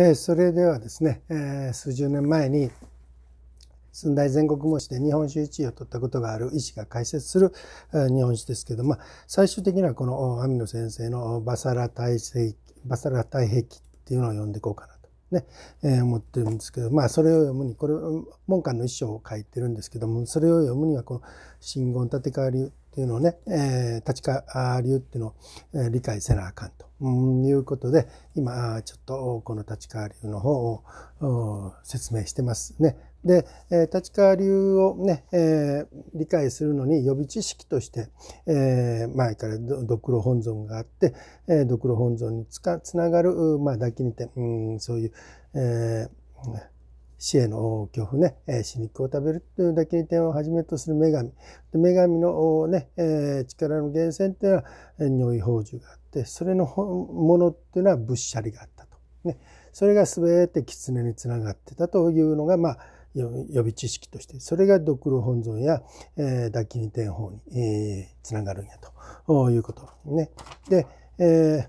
えそれではですね、え数十年前に寸大全国模試で日本酒1位を取ったことがある医師が解説する日本史ですけど、まあ、最終的にはこの網野先生のバサラ体制バサラ体壁っていうのを読んでいこうかなとね、えー、思ってるんですけど、まあ、それを読むにこれ門下の一章を書いてるんですけどもそれを読むにはこの「真言立て替わり」ていうのをね、えー、立川流っていうのを理解せなあかんと、うん、いうことで、今、ちょっとこの立川流の方を説明してますね。で、えー、立川流をね、えー、理解するのに予備知識として、えー、前からドクロ本尊があって、えー、ドクロ本尊につかつながる、まあ、抱きにて、うん、そういう、えー死への恐怖ね、死肉を食べるというだけに点をはじめとする女神。女神のね、力の源泉というのは尿意宝珠があって、それのものっていうのは仏舎りがあったと。ね、それが全て狐につながってたというのが、まあ、予備知識としてそれがドクロ本尊や、えー、ダキニ天法に、えー、つながるんやということね。で、えー、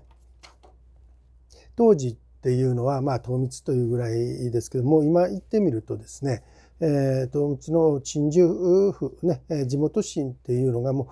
当時っていうのは、まあ、糖蜜というぐらいですけども、今言ってみるとですね、えー、糖蜜の鎮守府、ね、地元神っていうのがもう、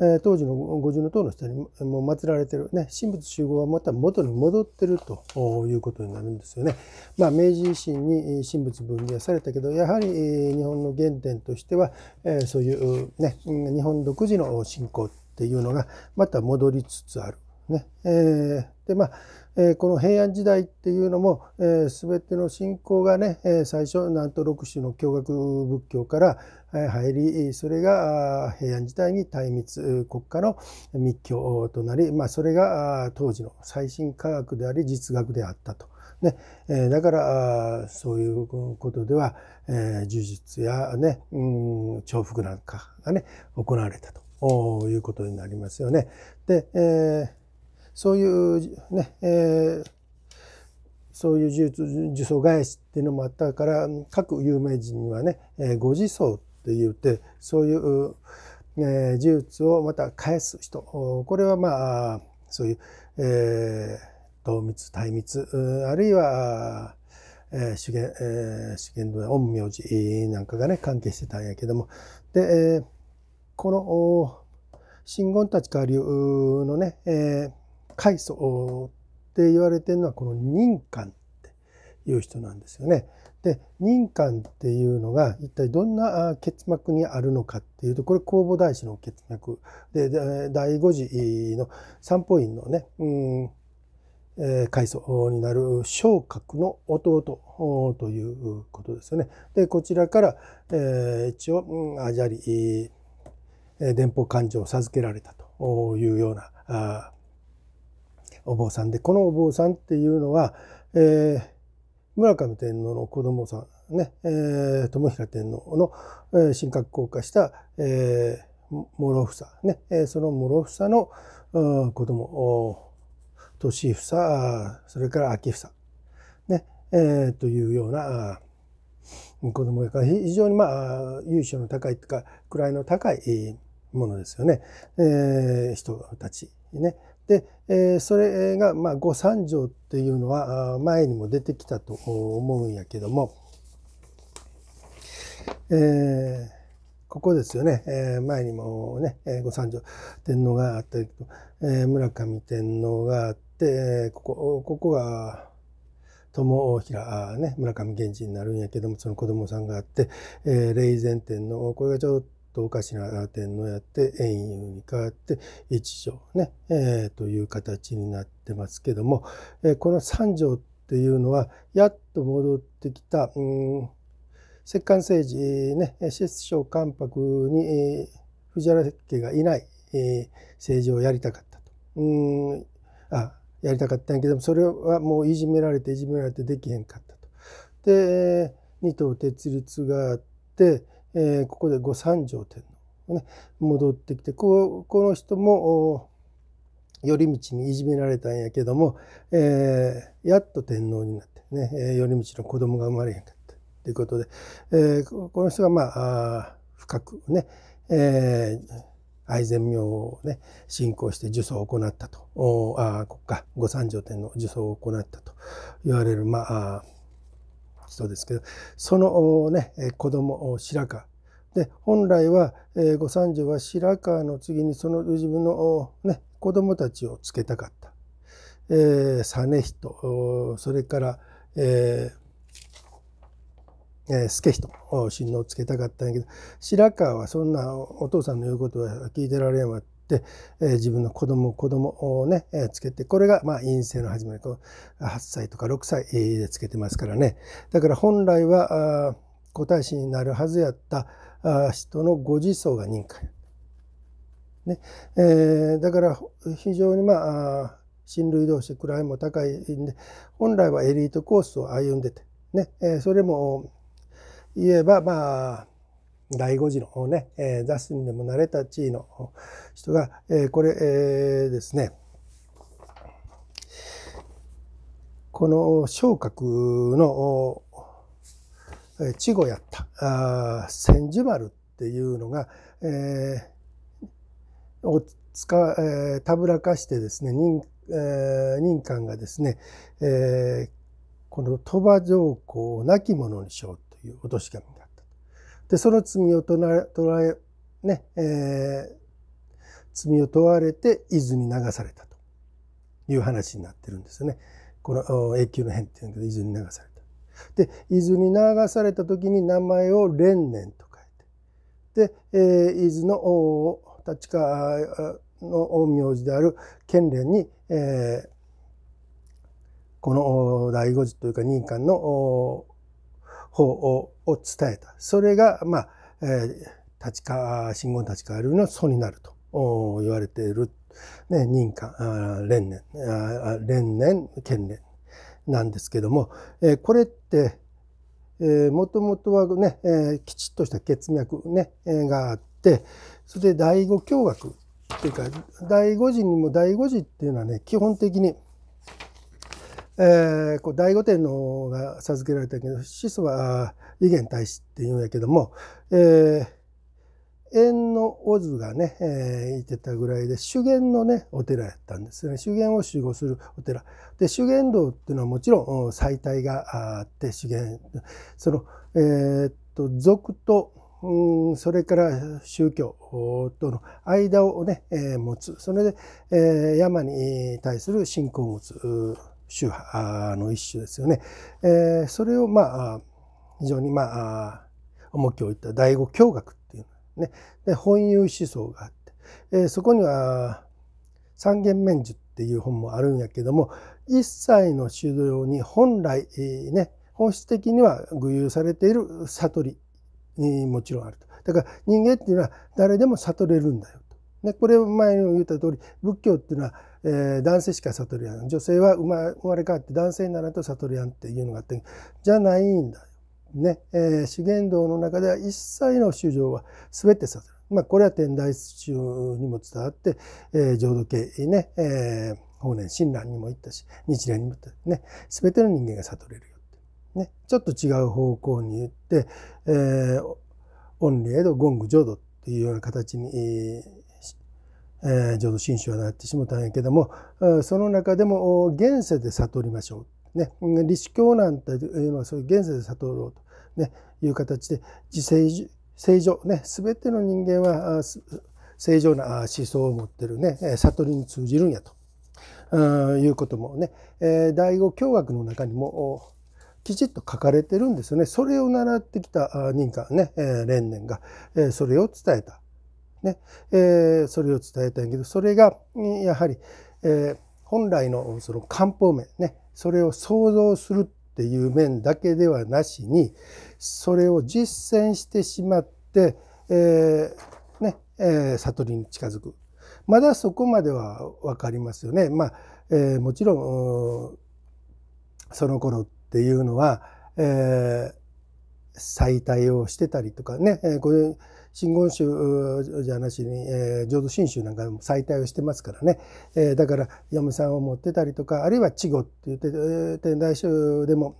え当時の五重塔の下にも祀られてる、ね、神仏集合はまた元に戻ってるということになるんですよね。まあ、明治維新に神仏分離はされたけどやはり日本の原点としては、えそういう、ね、日本独自の信仰っていうのがまた戻りつつある。ねえー、でまあ、えー、この平安時代っていうのも、えー、全ての信仰がね、えー、最初なんと六種の教学仏教から、え入りそれが平安時代に対密国家の密教となり、まあ、それが当時の最新科学であり実学であったと。ねえだからそういうことでは、え呪術や、ね、うん重複なんかがね行われたということになりますよね。で、えーそういうね、えー、そういう呪術呪詛返しっていうのもあったから各有名人にはね、えー、ご自走って言ってそういう、えー、呪術をまた返す人これはまあそういう、えー、道密対密あるいはえー、主元、えー、陰陽師なんかがね、関係してたんやけども。で、えー、この、真言たち下流のね、えー、開祖って言われてるのはこの任官っていう人なんですよね。で任官っていうのが一体どんな結膜にあるのかっていうとこれ弘法大師の結膜でで第五次の三宝院のね、うんえー、開祖になる昇格の弟ということですよね。でこちらから、えー、一応、うん、アジャリ、えー、伝法勘定を授けられたというようなあお坊さんで、このお坊さんっていうのは、えー、村上天皇の子供さん、ね、えー、智平天皇の、えー、神格降下した、えー、諸房、ね、えその諸房の子供、年房、それから秋房、ね、えー、というような、子供が非常にまあ優秀の高いというか位の高いものですよね、えー、人たちねで、えそれが、まあ、五三条っていうのは前にも出てきたと思うんやけども、えー、ここですよね、え前にもね、え五三条天皇があったりと、え村上天皇があって、ここここが友平ね村上源氏になるんやけどもその子供さんがあって、えー、霊前天皇これがちょっととおかしな天皇やって円融に変わって一条ね、えー、という形になってますけども、えー、この三条っていうのはやっと戻ってきた、うん、摂関政治ね摂政関白に、えー、藤原家がいない、えー、政治をやりたかったと。うんあやりたかったんやけどもそれはもういじめられていじめられてできへんかったと。で二党鉄立があって、えー、ここで後三条天皇がね戻ってきてここの人も頼道にいじめられたんやけども、えー、やっと天皇になってね、え頼道の子供が生まれへんかったということで、えー、この人がまあ深くね、えー愛禅明をね信仰して呪詛を行ったとああ国家御三条天の呪詛を行ったと言われるまあ人ですけどその、ね、子供白河で本来は、え御三条は白河の次にその自分の、ね、子供たちをつけたかった、えー、実人それから、えーえ助人親王をつけたかったんやけど白川はそんなお父さんの言うことは聞いてられんわって、えー、自分の子供子供をね、えー、つけてこれがまあ陰性の始まりこう8歳とか6歳でつけてますからねだから本来は個体子になるはずやった人のご自走が認可ねえー、だから非常にまあ親類同士位も高いんで本来はエリートコースを歩んでて、ねえー、それも言えばまあ第五次のね、えー、にでも慣れた地位の人が、えー、これ、えー、ですね、この昇格の稚語やった千寿丸っていうのが、えー、を使えー、たぶらかしてですね任,、えー、任官がですね、えー、この鳥羽上皇を亡き者にしようという脅し神がで、その罪をとえ、ね、えー、罪を問われて伊豆に流されたという話になってるんですよね。この永久の変っていうんで伊豆に流された。で、伊豆に流された時に名前を連年と書いて、で、えー、伊豆の立川の陰陽師である建連に、えー、この第五次というか任官の法を伝えた。それが、まあ、えー、立川、信号立川流の祖になると言われている、ね、認可、連年、連年、県連なんですけども、えー、これって、もともとはね、えー、きちっとした血脈ね、えがあって、それで第五教学っていうか、第五次にも第五次っていうのはね、基本的に、えー、こう第五天皇が授けられたけど始祖は利元大使っていうんやけども、えー、縁のオズがね、えー、いてたぐらいで修験のねお寺やったんですよね修験を守護するお寺で修験道っていうのはもちろん祭体があって修験そのえー、っと俗とうんそれから宗教との間をね、えー、持つそれで、えー、山に対する信仰を持つ。宗派の一種ですよね。えー、それをまあ非常にまあ重きを置いた第五教学っていうねで本有思想があって、えー、そこには三元面授っていう本もあるんやけども一切の修道に本来、えー、ね本質的には具有されている悟り、えもちろんあると。だから人間っていうのは誰でも悟れるんだよと。ね、これを前に言った通り仏教っていうのはえー、男性しか悟りやん女性は生ま生まれ変わって男性にならと悟りやんっていうのがあってじゃないんだよ。ねえー、資源道の中では一切の衆生は全て悟る。まあ、これは天台宗にも伝わって、えー、浄土系ね、えー、法然親鸞にも言ったし日蓮にも言ったね全ての人間が悟れるよって、ね、ちょっと違う方向に言って、えー、リエド・の言語浄土っていうような形に、えーえ浄土真宗はなってしもたんやけどもその中でも現世で悟りましょう、ね、立教なんていうのはそういう現世で悟ろうと、ね、いう形で自正正常ね全ての人間は正常な思想を持ってるね悟りに通じるんやと。いうこともね、え第五教学の中にもきちっと書かれてるんですよね。それを習ってきた人間ね、え連年が、えそれを伝えた。ねえー、それを伝えたいんけどそれがやはり、えー、本来のその漢方面ねそれを想像するっていう面だけではなしにそれを実践してしまって、えー、ねえ悟りに近づくまだそこまでは分かりますよね。まあえもちろんその頃っていうのは、えー、再退をしてたりとかね、えー、これ真言宗じゃなしに、えー、浄土真宗なんかでも再退をしてますからね、えー、だから嫁さんを持ってたりとかあるいは稚語って言って、えー、天台宗でも、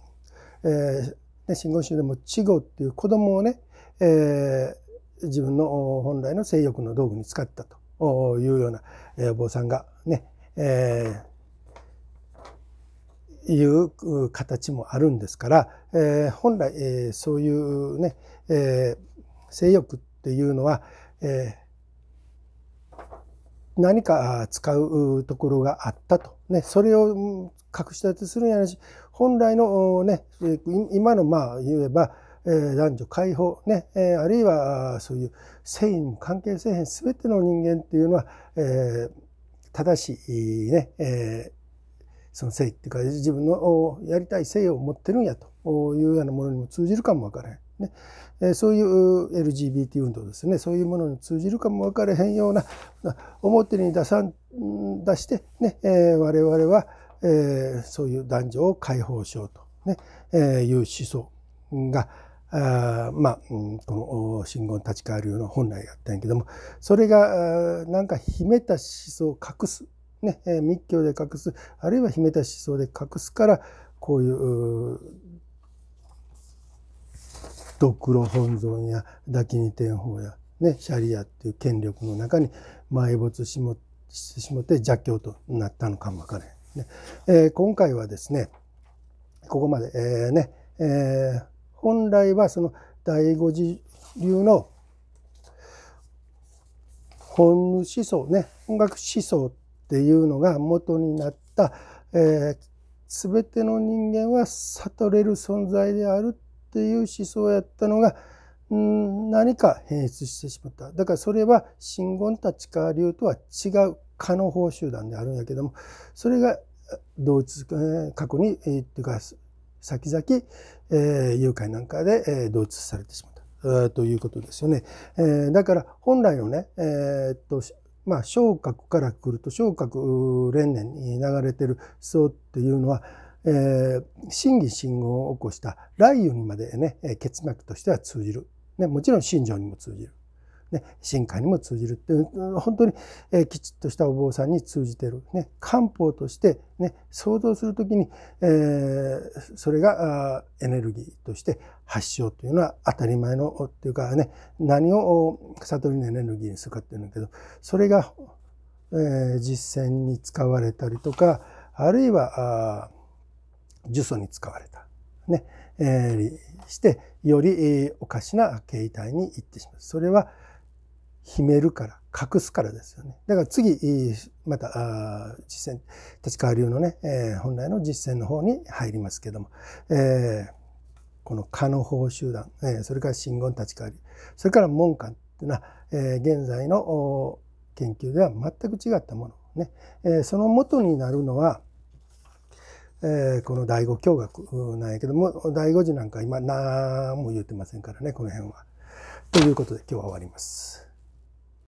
えーね、真言宗でも稚語っていう子供をね、えー、自分の本来の性欲の道具に使ったというような、えー、お坊さんがね、えーいう形もあるんですから、えー、本来、えー、そういうね、えー、性欲っていうのは、えー、何か使うところがあったと、ね、それを隠し立てするんやなし本来の、ね、今のまあ言えば男女解放、ね、あるいはそういう性意も関係せえへん全ての人間っていうのは、えー、正しいね、えーその性っていうか自分のやりたい性を持ってるんやというようなものにも通じるかもわからへん。ねえそういう LGBT 運動ですねそういうものに通じるかも分かれへんような表に出さん出してね、えー、我々は、えー、そういう男女を解放しようとね、えー、いう思想があまあ、この信号に立ち返るような本来やったんやけどもそれがなんか秘めた思想を隠す、ね、密教で隠すあるいは秘めた思想で隠すからこういう懐本尊や抱きに天法や、ね、シャリアっていう権力の中に埋没しもしてしもって邪教となったのかもわからへん、ねえー、今回はですねここまで、えーねえー、本来はその第五次流の本思想ね音楽思想っていうのが元になった、えー、全ての人間は悟れる存在であるっていう思想やったのが、うん、何か変質してしまった。だからそれは真言たちか流とは違う可能法集団であるんやけども、それが同一、過去に、えー、っていうか、先々、えー、誘拐なんかで、えー、同一されてしまった、えー、ということですよね。えー、だから本来のね、えー、っと、まあ、昇格から来ると、昇格連年に流れてる思想っていうのは、えー、心技信号を起こした雷雨にまでね、結脈としては通じる。ね、もちろん心情にも通じる。ね、進化にも通じるっていう、本当に、えー、きちっとしたお坊さんに通じてる。ね、漢方として、ね、想像するときに、えー、それがエネルギーとして発症というのは当たり前のっていうかね、何を悟りのエネルギーにするかっていうんだけど、それが、えー、実践に使われたりとか、あるいは、あ呪詛に使われた。ね、えー、して、より、えー、おかしな形態に行ってしまう。それは、秘めるから、隠すからですよね。だから次、また、実践、立川流のね、えー、本来の実践の方に入りますけども、えー、この可の法集団、えー、それから真言立川流、それから門官っていうのは、えー、現在の研究では全く違ったもの。ね、えー、その元になるのは、えー、この第五教学なんやけども第五次なんか今何も言うてませんからねこの辺は。ということで今日は終わります。